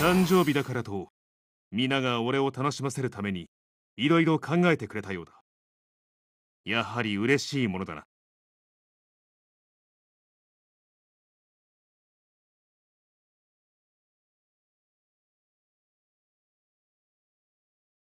誕生日だからと皆が俺を楽しませるためにいろいろ考えてくれたようだやはり嬉しいものだな